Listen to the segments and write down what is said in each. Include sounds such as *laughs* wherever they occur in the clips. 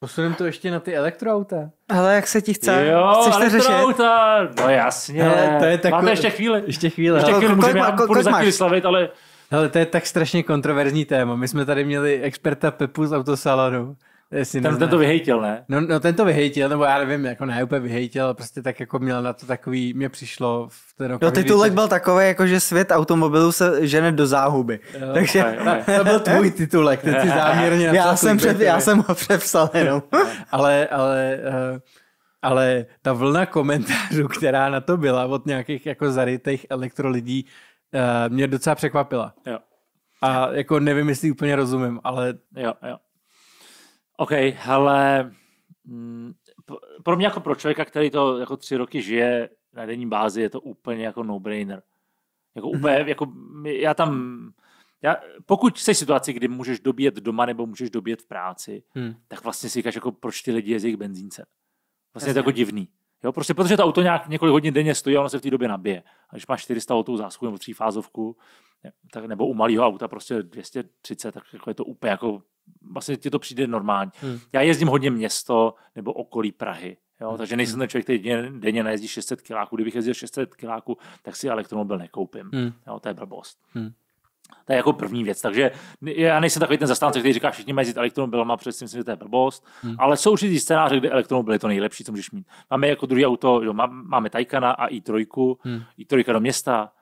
Posuneme to ještě na ty elektroauta. Ale jak se ti chce? Jo, Chceš elektroauta, řešit? No jasně. Hele, to je takový... Máte ještě chvíli. Ještě chvíli. Ještě chvíli, můžeme, já budu za chvíli slavit, ale... Hele, to je tak strašně kontroverzní téma. My jsme tady měli experta Pepu z autosalonu Jestli ten, ten to vyhejtil, ne? No, no ten to vyhejtil, nebo já nevím, jako ne úplně vyhejtil, ale prostě tak jako měl na to takový, mě přišlo v ten okamžik. No titulek byl takový, jako že svět automobilů se žene do záhuby. Jo, Takže okay, okay. to byl tvůj titulek, ten ty záměrně. Já jsem, před, já jsem ho přepsal jenom. *laughs* ale, ale, eh, ale ta vlna komentářů, která na to byla od nějakých jako zarytých elektrolidí, eh, mě docela překvapila. Jo. A jako nevím, jestli úplně rozumím, ale... Jo, jo. OK, hele, mm, pro mě jako pro člověka, který to jako tři roky žije na denní bázi, je to úplně jako no-brainer. Jako mhm. úplně, mm-hmm. jako já tam, já, pokud jsi v situaci, kdy můžeš dobíjet doma nebo můžeš dobíjet v práci, mm. tak vlastně si říkáš, jako proč ty lidi jezdí jejich benzínce. Vlastně Jasně. je to jako divný. Jo, prostě protože to auto nějak několik hodin denně stojí a ono se v té době nabije. A když máš 400 autů zásku nebo třífázovku, tak, nebo u malého auta prostě 230, tak jako je to úplně jako vlastně ti to přijde normální. Hmm. Já jezdím hodně město nebo okolí Prahy, jo? Hmm. takže nejsem ten člověk, který denně, denně najezdí 600 kiláků. Kdybych jezdil 600 kiláků, tak si elektromobil nekoupím. Hmm. Jo? To je blbost. Hmm. To je jako první věc. Takže já nejsem takový ten zastánce, který říká, všichni mají jezdit elektromobilama, přesně si myslím, že to je blbost. Hmm. Ale jsou určitý scénáře, kde elektromobil je to nejlepší, co můžeš mít. Máme jako druhý auto, jo, máme Taycana a i3, hmm. i3 do města,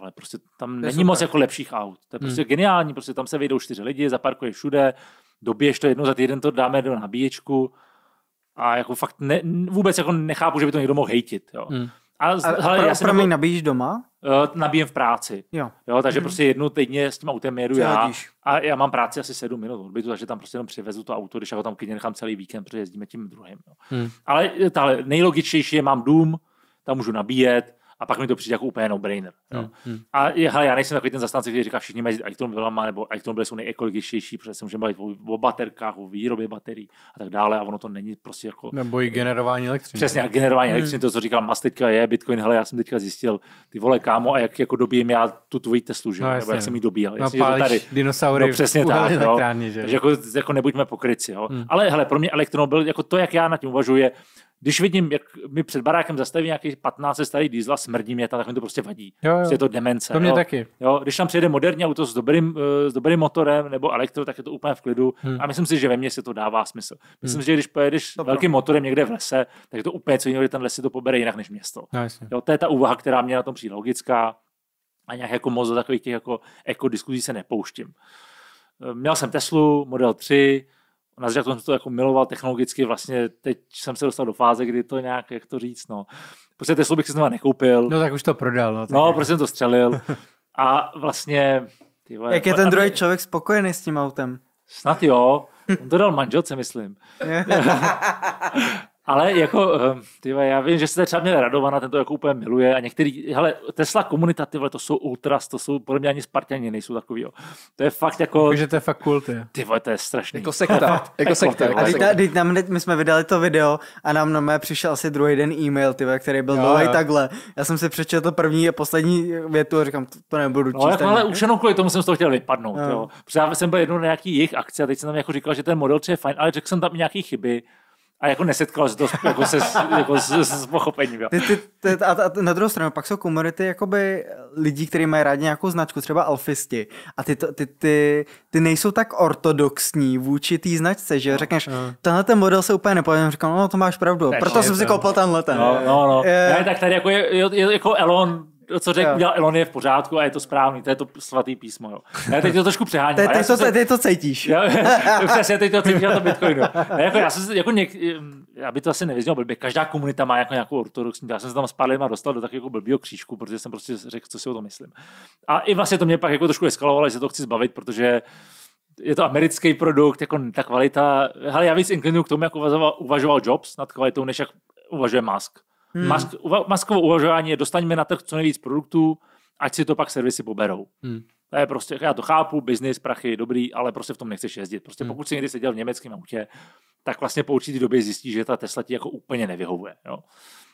vole, prostě tam není moc jako lepších aut. To je hmm. prostě hmm. geniální, prostě tam se vejdou čtyři lidi, zaparkuješ všude, dobiješ to jedno za týden, to dáme do nabíječku a jako fakt ne, vůbec jako nechápu, že by to někdo mohl hejtit. Jo. Hmm. A, z, a, hele, pro, já pro mě nabíjíš doma? Uh, v práci. Jo. jo takže mm-hmm. prostě jednu týdně s tím autem jedu já. A já mám práci asi sedm minut odbytu, takže tam prostě jenom přivezu to auto, když ho jako tam klidně nechám celý víkend, protože jezdíme tím druhým. Jo. Hmm. Ale eh, tahle nejlogičtější je, mám dům, tam můžu nabíjet, a pak mi to přijde jako úplně no-brainer. Jo. Hmm, hmm. A hele, já nejsem takový ten zastánce, který říká všichni mezi elektromobilama nebo elektromobily jsou nejekologičtější, protože se můžeme bavit o, o baterkách, o výrobě baterií a tak dále a ono to není prostě jako... Nebo i generování elektřiny. Přesně, generování hmm. elektřiny, to, co říkal Mas teďka je Bitcoin, hele, já jsem teďka zjistil, ty vole, kámo, a jak jako dobím já tu tvoji Teslu, že? No, nebo jak jsem ji no. dobíjel. No, jasně, tady. dinosaury no, přesně tak, no. Takže jako, jako nebuďme pokryci, jo. Hmm. Ale hele, pro mě elektromobil, jako to, jak já na tím uvažuji, je, když vidím, jak mi před barákem zastaví nějaký 15 starý diesel, smrdí mě tak mi to prostě vadí. Jo, jo. Prostě je to demence. To mě jo. taky. Jo, když tam přijede moderní auto s dobrým, eh, s dobrým motorem nebo elektro, tak je to úplně v klidu. Hmm. A myslím si, že ve mně se to dává smysl. Myslím, hmm. že když pojedeš Dobro. velkým motorem někde v lese, tak je to úplně co jiného, ten les si to pobere jinak než město. No, jo, to je ta úvaha, která mě na tom přijde logická a nějak jako moc do takových těch jako, jako diskuzí se nepouštím. Eh, měl jsem Teslu, Model 3, na začátku jsem to jako miloval technologicky, vlastně teď jsem se dostal do fáze, kdy to nějak, jak to říct, no. Prostě Teslu bych si znovu nekoupil. No tak už to prodal. No, no prostě jsem to střelil. A vlastně... Ty vole, jak je ten druhý člověk spokojený s tím autem? Snad jo. On to dal manželce, myslím. *laughs* *laughs* Ale jako, eh, tyve, já vím, že jste třeba měl Radovana, ten to jako úplně miluje a některý, hele, Tesla komunita, tyhle, to jsou ultras, to jsou podle mě ani Spartani, nejsou takový, jo. To je fakt jako... Takže jako, to je fakt cool, Ty vole, to je strašný. Jako sekta. jako, jako sekta. Jako- a teď, teď nám, my jsme vydali to video a nám na mé přišel asi druhý den e-mail, tyhle, který byl dlouhý takhle. Já jsem si přečetl to první a poslední větu a říkám, to, to nebudu no, číst. No, jako, ale už jenom kvůli tomu jsem z toho chtěl vypadnout, jo. jo. Protože já jsem byl jednou na nějaký jejich akci a teď jsem tam jako říkal, že ten model je fajn, ale řekl jsem tam nějaký chyby a jako nesetkal se to jako se, jako se, se, se pochopením. Ty, ty, ty, a, a na druhou stranu pak jsou komunity jakoby lidí, kteří mají rádi nějakou značku, třeba alfisti. A ty, ty, ty, ty nejsou tak ortodoxní vůči té značce, že no, řekneš, no. tenhle ten model se úplně nepovedl. Říkám, no to máš pravdu, Tež proto jsem si koupil tenhle ten. No, no, no. Je, ne, tak tady jako, je, je, jako Elon to, co řekl, udělal Elon je v pořádku a je to správný, to je to svatý písmo. Jo. Já teď to trošku přeháním. Te, teď, to, se, teď to cítíš. Jo, *laughs* přesně, teď to cítíš na to Bitcoinu. Ne, jako, já jsem se, jako něk, aby to asi nevěděl, blbě, každá komunita má jako nějakou ortodoxní, já jsem se tam s pár dostal do takového blbého křížku, protože jsem prostě řekl, co si o tom myslím. A i vlastně to mě pak jako trošku eskalovalo, že se to chci zbavit, protože je to americký produkt, jako ta kvalita. Hele, já víc inklinuju k tomu, jak uvažoval, uvažoval Jobs nad kvalitou, než jak uvažuje Musk. Hmm. Mask, maskovo uvažování je dostaňme na trh co nejvíc produktů, ať si to pak servisy poberou. Hmm. To je prostě, já to chápu, biznis, prachy, dobrý, ale prostě v tom nechceš jezdit. Prostě hmm. pokud si někdy seděl v německém autě, tak vlastně po určitý době zjistí, že ta Tesla ti jako úplně nevyhovuje. Jo.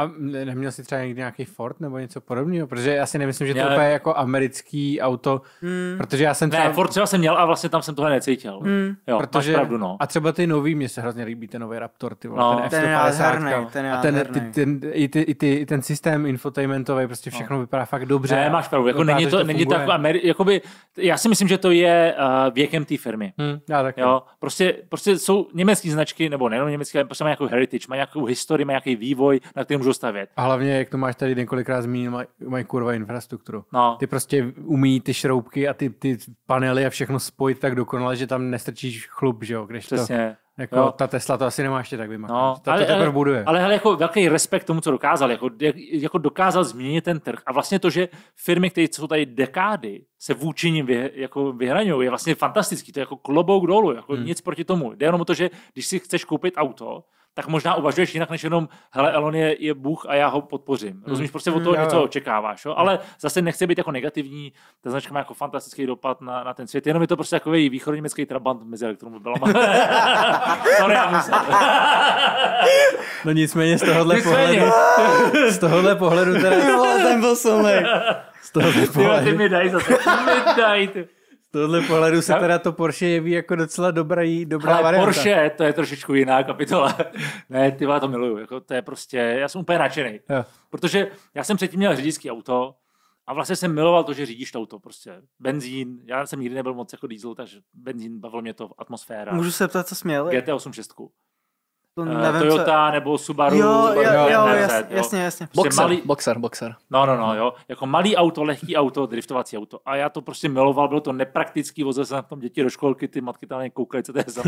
A neměl jsi třeba někdy nějaký Ford nebo něco podobného? Protože já si nemyslím, že to měl... jako americký auto, hmm. protože já jsem třeba... Ne, Ford třeba jsem měl a vlastně tam jsem tohle necítil. Hmm. Jo, protože... pravdu, no. A třeba ty nový, mě se hrozně líbí ten nový Raptor, ty vole, no. ten f Ten je ten a ten, ty, ten, i, ty, i, ty, i ten systém infotainmentový, prostě no. všechno no. vypadá fakt dobře. Ne, máš pravdu, jako není to, to není tak, jako Ameri- jakoby, já si myslím, že to je uh, věkem té firmy. Hmm, já taky. Jo, prostě, prostě jsou německé značky, nebo nejenom německé, ale prostě mají nějakou heritage, mají nějakou historii, mají nějaký vývoj, na kterém budu stavět. A hlavně, jak to máš tady několikrát zmínil, mají maj, kurva infrastrukturu. No. Ty prostě umí ty šroubky a ty, ty panely a všechno spojit tak dokonale, že tam nestrčíš chlup, že jo? Když Přesně. To... Jako jo. ta Tesla to asi nemá ještě tak vymakat. No, ta ale, to teprve buduje. Ale, ale jako velký respekt tomu, co dokázal. Jako, jako dokázal změnit ten trh. A vlastně to, že firmy, které jsou tady dekády, se vůči ním vy, jako vyhraňují, je vlastně fantastický. To je jako klobouk dolů. Jako hmm. Nic proti tomu. Jde jenom o to, že když si chceš koupit auto, tak možná uvažuješ jinak, než jenom, hele, Elon je, je Bůh a já ho podpořím. Hmm. Rozumíš, prostě od toho hmm, něco očekáváš, jo? ale zase nechce být jako negativní, ta značka má jako fantastický dopad na, na ten svět, jenom je to prostě takový východněmecký trabant mezi elektromobilama. *laughs* Sorry, já musel. *laughs* no nicméně z tohohle pohledu, z tohohle pohledu teda... Ty vole, ten byl Z tohohle pohledu. Ty, ty mi daj zase, ty mi daj, ty tohle pohledu se teda to Porsche jeví jako docela dobrý, dobrá Ale varianta. Porsche, to je trošičku jiná kapitola. *laughs* ne, ty to miluju, jako to je prostě, já jsem úplně nadšený. Jo. Protože já jsem předtím měl řidičský auto a vlastně jsem miloval to, že řídíš to auto, prostě benzín, já jsem nikdy nebyl moc jako diesel, takže benzín, bavil mě to atmosféra. Můžu se ptát, co směl? GT86 to eh, nevím, Toyota co... nebo Subaru. Jo, jo, jo, jo NRZ, jasně, jo. jasně, jasně. Boxer, prostě malý... boxer, boxer. No, no, no, jo. Jako malý auto, lehký auto, driftovací auto. A já to prostě miloval, bylo to nepraktický, vozil jsem tam děti do školky, ty matky tam koukají, co to je za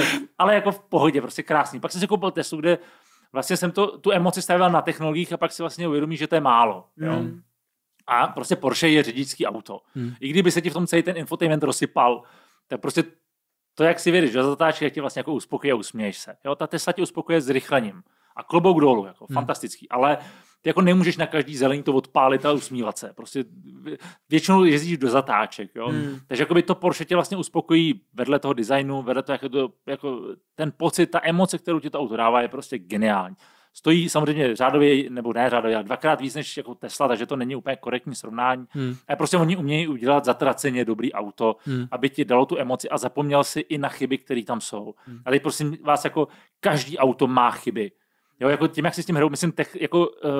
*laughs* Ale jako v pohodě, prostě krásný. Pak jsem si koupil Teslu, kde vlastně jsem to, tu emoci stavěl na technologiích a pak si vlastně uvědomí, že to je málo. Jo. Mm. A prostě Porsche je řidičský auto. Mm. I kdyby se ti v tom celý ten infotainment rozsypal, tak prostě to, jak si věříš za zatáčky, tě vlastně jako uspokojí a usměješ se. Jo, ta Tesla tě uspokuje zrychlením a klobouk dolů, jako hmm. fantastický, ale ty jako nemůžeš na každý zelení to odpálit a usmívat se. Prostě většinou jezdíš do zatáček. Jo? Hmm. Takže by to Porsche tě vlastně uspokojí vedle toho designu, vedle toho, jako, to, jako ten pocit, ta emoce, kterou ti to auto dává, je prostě geniální. Stojí samozřejmě řádově, nebo ne řádově, dvakrát víc než jako Tesla, takže to není úplně korektní srovnání. Hmm. A prostě oni umějí udělat zatraceně dobrý auto, hmm. aby ti dalo tu emoci a zapomněl si i na chyby, které tam jsou. Hmm. Ale prosím vás, jako každý auto má chyby. Jo, jako tím, jak si s tím hrajou, myslím, tech, jako, uh,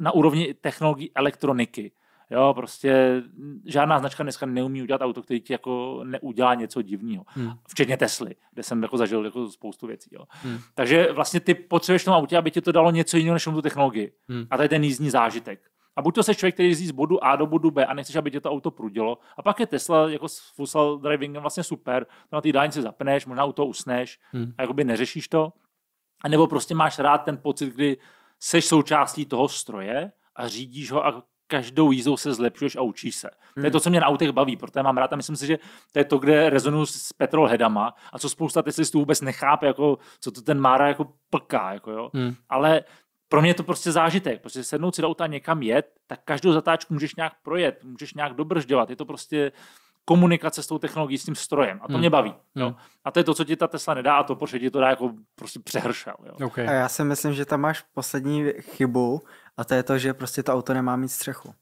na úrovni technologií elektroniky. Jo, prostě žádná značka dneska neumí udělat auto, který ti jako neudělá něco divného. Hmm. Včetně Tesly, kde jsem jako zažil jako spoustu věcí. Jo. Hmm. Takže vlastně ty potřebuješ tomu autě, aby ti to dalo něco jiného než tu technologii. Hmm. A to je ten jízdní zážitek. A buď to se člověk, který jezdí z bodu A do bodu B a nechceš, aby tě to auto prudilo. A pak je Tesla jako s Fusel drivingem vlastně super. To na té dálnici zapneš, možná auto usneš hmm. a jakoby neřešíš to. A nebo prostě máš rád ten pocit, kdy seš součástí toho stroje a řídíš ho a každou jízdou se zlepšuješ a učíš se. Hmm. To je hmm. to, co mě na autech baví, protože mám rád a myslím si, že to je to, kde rezonuju s Petrol Hedama a co spousta cyklistů vůbec nechápe, jako, co to ten Mára jako plká. Jako, jo. Hmm. Ale pro mě je to prostě zážitek. Prostě sednout si do auta někam jet, tak každou zatáčku můžeš nějak projet, můžeš nějak dobržďovat. Je to prostě komunikace s tou technologií, s tím strojem. A to hmm. mě baví. Hmm. Jo. A to je to, co ti ta Tesla nedá a to proč ti to dá jako prostě přehršel. Jo. Okay. A já si myslím, že tam máš poslední chybu a to je to, že prostě to auto nemá mít střechu.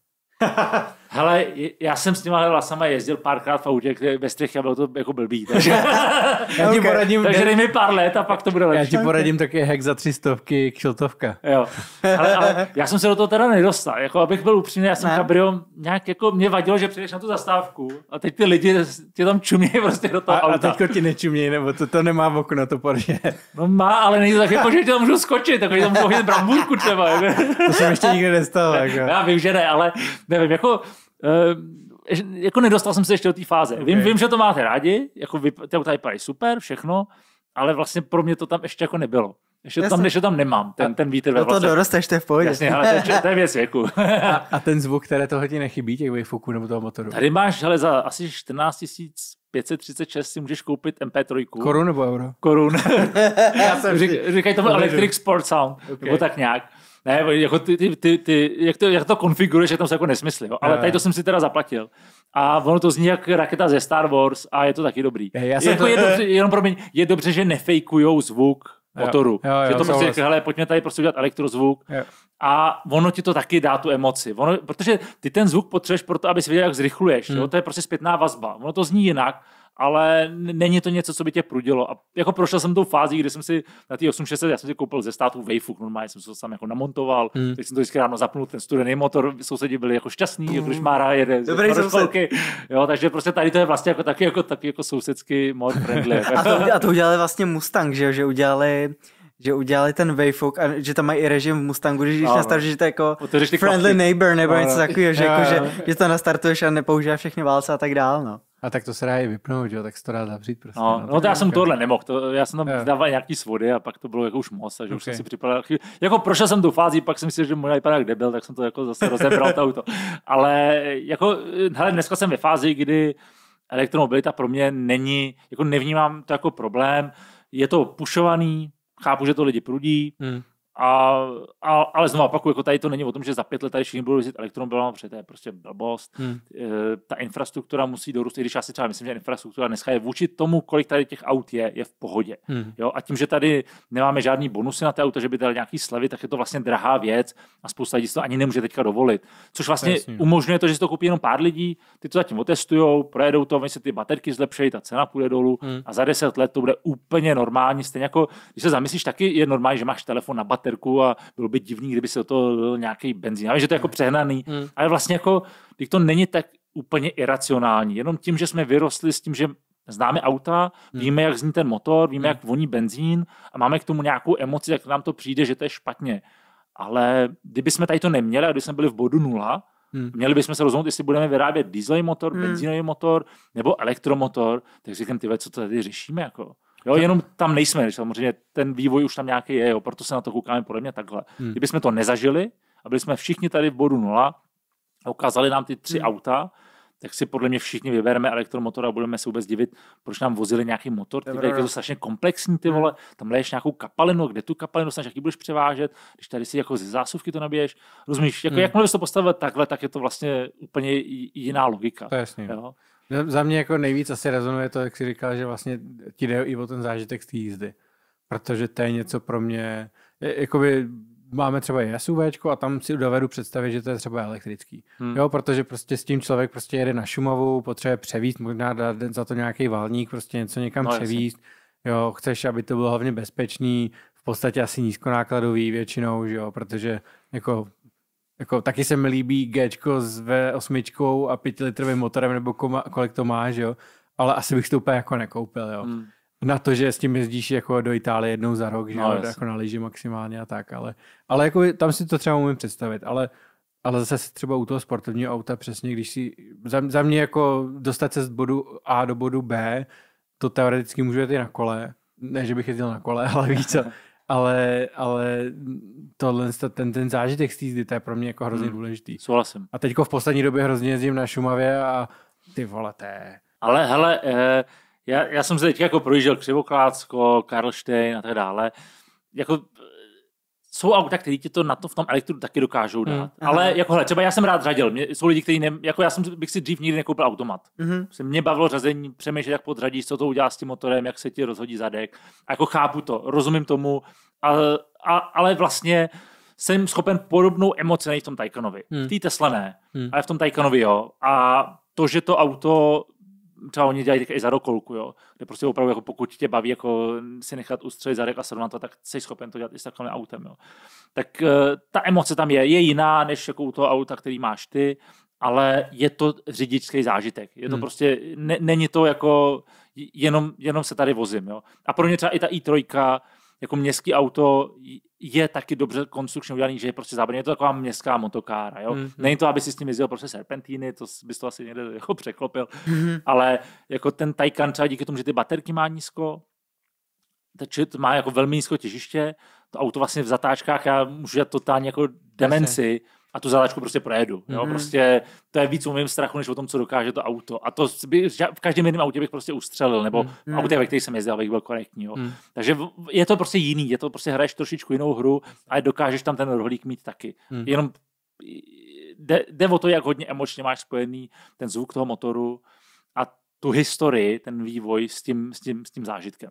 Hele, já jsem s těma sama, jezdil párkrát v autě, ve střech a bylo to jako blbý. Takže, *laughs* *laughs* já ti okay. poradím, takže dej mi pár let a pak to bude lepší. Já ti poradím taky hack za tři stovky kšiltovka. Jo. Ale, ale, já jsem se do toho teda nedostal. Jako, abych byl upřímný, já jsem ne. kabrio nějak jako mě vadilo, že přijdeš na tu zastávku a teď ty lidi tě tam čumějí prostě do toho a, auta. A teďko ti nečumějí, nebo to, to nemá v okno to Porsche. No má, ale není to tak jako, že tě tam můžu skočit, takže jako, tam můžu bramburku třeba. Jako. to jsem ještě nikdy nestalo. Jako. Já vím, že ne, ale nevím, jako, eh, jako nedostal jsem se ještě do té fáze. Okay. Vím, vím, že to máte rádi, jako vy, ty auta vypadají super, všechno, ale vlastně pro mě to tam ještě jako nebylo. Ještě tam, ještě tam nemám, ten, ten vítr ve no to dorosteš, to je v pohodě. Jasně, ale to, to je věc věku. *laughs* *laughs* a, a, ten zvuk, které toho ti nechybí, těch výfuků nebo toho motoru? Tady máš, ale za asi 14 536 si můžeš koupit MP3. Korun nebo euro? Korun. *laughs* říkají tomu Electric Sport Sound, okay. nebo tak nějak. Ne, jako ty, ty, ty, ty jak, to, jak to konfiguruješ, je tam jsou jako nesmysl, jo? ale tady to jsem si teda zaplatil. A ono to zní jak raketa ze Star Wars a je to taky dobrý. Já jsem jako to, je, dobře, jenom promiň, je dobře, že nefejkujou zvuk motoru. Jo, jo, jo, že to prostě, hele, pojďme tady prostě udělat elektrozvuk. Jo. A ono ti to taky dá tu emoci. Ono, protože ty ten zvuk potřebuješ pro to, abys věděl, jak zrychluješ. Hmm. Jo? To je prostě zpětná vazba. Ono to zní jinak, ale není to něco, co by tě prudilo. A jako prošel jsem tou fází, kdy jsem si na té 860, já jsem si koupil ze státu Wayfuk, normálně jsem si to sám jako namontoval, hmm. teď jsem to vždycky ráno zapnul, ten studený motor, sousedi byli jako šťastní, mm. jako když hmm. Mára jede Dobrý soused. Jo, takže prostě tady to je vlastně jako taky jako, taky jako sousedský mod friendly. *laughs* a, to, a to udělali vlastně Mustang, že, že udělali že udělali ten Wayfog a že tam mají i režim v Mustangu, když no, nastavíš, že to je jako friendly kochy. neighbor nebo no, něco takového, že, no, jako, že, že to nastartuješ a nepoužívá všechny válce a tak dál. No. A tak to se dá i vypnout, jo, tak se to dá zavřít prostě. No, no, no to já jsem tohle nemohl, to, já jsem tam jo. dával nějaký svody a pak to bylo jako už moc, takže okay. už jsem si připadal, jako prošel jsem tu fázi, pak jsem si že možná vypadá jak debil, tak jsem to jako zase rozebral to auto. *laughs* Ale jako, hele, dneska jsem ve fázi, kdy elektromobilita pro mě není, jako nevnímám to jako problém, je to pušovaný, chápu, že to lidi prudí, hmm. A, a, ale znovu opakuju, jako tady to není o tom, že za pět let tady všichni budou jezdit elektromobilem, protože to je prostě blbost. Hmm. E, ta infrastruktura musí dorůst, i když já si třeba myslím, že infrastruktura dneska je vůči tomu, kolik tady těch aut je, je v pohodě. Hmm. Jo? A tím, že tady nemáme žádný bonusy na ty auta, že by dali nějaký slevy, tak je to vlastně drahá věc a spousta lidí si to ani nemůže teďka dovolit. Což vlastně Jasně. umožňuje to, že si to koupí jenom pár lidí, ty to zatím otestují, projedou to, oni se ty baterky zlepšejí, ta cena půjde dolů hmm. a za deset let to bude úplně normální. Stejně jako, když se zamyslíš, taky je normální, že máš telefon na baterii baterku a bylo by divný, kdyby se do toho dal nějaký benzín. ale že to je jako mm. přehnaný, hmm. ale vlastně jako, když to není tak úplně iracionální, jenom tím, že jsme vyrostli s tím, že známe auta, hmm. víme, jak zní ten motor, víme, hmm. jak voní benzín a máme k tomu nějakou emoci, tak nám to přijde, že to je špatně. Ale kdyby jsme tady to neměli a kdyby jsme byli v bodu nula, Hmm. Měli bychom se rozhodnout, jestli budeme vyrábět dieselový motor, hmm. benzínový motor nebo elektromotor. Tak říkám, ty co to tady řešíme? Jako? Jo, jenom tam nejsme, samozřejmě ten vývoj už tam nějaký je, jo, proto se na to koukáme podle mě takhle. Hmm. Kdybychom to nezažili a byli jsme všichni tady v bodu nula, ukázali nám ty tři hmm. auta, tak si podle mě všichni vybereme elektromotor a budeme se vůbec divit, proč nám vozili nějaký motor. Ty vole, je to strašně komplexní, ty hmm. vole, tam leješ nějakou kapalinu, kde tu kapalinu dostaneš, jaký budeš převážet, když tady si jako ze zásuvky to nabiješ. Rozumíš, jako, hmm. jakmile bys to postavil takhle, tak je to vlastně úplně jiná logika. To jasně. Jo? No, za mě jako nejvíc asi rezonuje to, jak jsi říkal, že vlastně ti jde i o ten zážitek z té jízdy. Protože to je něco pro mě, jakoby máme třeba SUV a tam si dovedu představit, že to je třeba elektrický. Hmm. Jo, protože prostě s tím člověk prostě jede na Šumavu, potřebuje převíst, možná dát za to nějaký valník, prostě něco někam no, převíst. Jo, chceš, aby to bylo hlavně bezpečný, v podstatě asi nízkonákladový většinou, že jo, protože jako jako, taky se mi líbí G s V8 a pětilitrovým motorem, nebo koma, kolik to má, že jo? Ale asi bych to úplně jako nekoupil, jo? Hmm. Na to, že s tím jezdíš jako do Itálie jednou za rok, že no, jo? Jako na lyži maximálně a tak, ale, ale jako tam si to třeba umím představit, ale ale zase třeba u toho sportovního auta přesně, když si, za, za mě jako dostat se z bodu A do bodu B, to teoreticky můžu jet i na kole, ne, že bych jezdil na kole, *laughs* ale více ale, ale tohle, ten, ten zážitek z týzdy, to je pro mě jako hrozně hmm. důležitý. Souhlasím. A teďko v poslední době hrozně jezdím na Šumavě a ty vole, té. Ale hele, eh, já, já jsem se teď jako projížděl Křivoklácko, Karlštejn a tak dále. Jako jsou auta, které ti to na to v tom elektru taky dokážou hmm. dát. Mm, ale jako hele, třeba já jsem rád řadil. Mě, jsou lidi, kteří ne, jako já jsem, bych si dřív nikdy nekoupil automat. Mm-hmm. mě bavilo řazení, přemýšlet, jak podřadíš, co to udělá s tím motorem, jak se ti rozhodí zadek. A jako chápu to, rozumím tomu, a, a, ale vlastně jsem schopen podobnou emoci najít v tom Taycanovi. Mm. V hmm. té Tesla ne, mm. ale v tom Taycanovi jo. A to, že to auto třeba oni dělají i za rokolku, jo, kde prostě opravdu jako pokud tě baví jako si nechat ustřelit zadek a srovnat to, tak jsi schopen to dělat i s takovým autem, jo. Tak eh, ta emoce tam je, je jiná než jako u toho auta, který máš ty, ale je to řidičský zážitek. Je to hmm. prostě, ne, není to jako jenom, jenom se tady vozím, jo. A pro mě třeba i ta i3 e jako městský auto je taky dobře konstrukčně udělaný, že je prostě zábavný. Je to taková městská motokára. Jo? Mm-hmm. Není to, aby si s tím jezdil prostě serpentíny, to bys to asi někde jako překlopil, mm-hmm. ale jako ten Taycan třeba díky tomu, že ty baterky má nízko, takže to má jako velmi nízko těžiště, to auto vlastně v zatáčkách, já můžu dělat totálně jako demenci, Jasně a tu zadáčku prostě projedu. Mm-hmm. Jo? Mhm. Prostě to je víc o mém strachu, než o tom, co dokáže to auto. A to by, v každém jiném autě bych prostě ustřelil, nebo mm-hmm. autě, ve kterých jsem jezdil, abych byl korektní. Jo? Mm-hmm. Takže je to prostě jiný, je to prostě hraješ trošičku jinou hru a dokážeš tam ten rohlík mít taky. Mm-hmm. Jenom jde, jde o to, jak hodně emočně máš spojený ten zvuk toho motoru a tu historii, ten vývoj s tím, s tím, s tím zážitkem.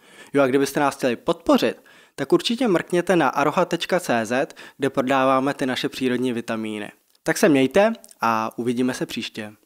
Jo a kdybyste nás chtěli podpořit, tak určitě mrkněte na aroha.cz, kde prodáváme ty naše přírodní vitamíny. Tak se mějte a uvidíme se příště.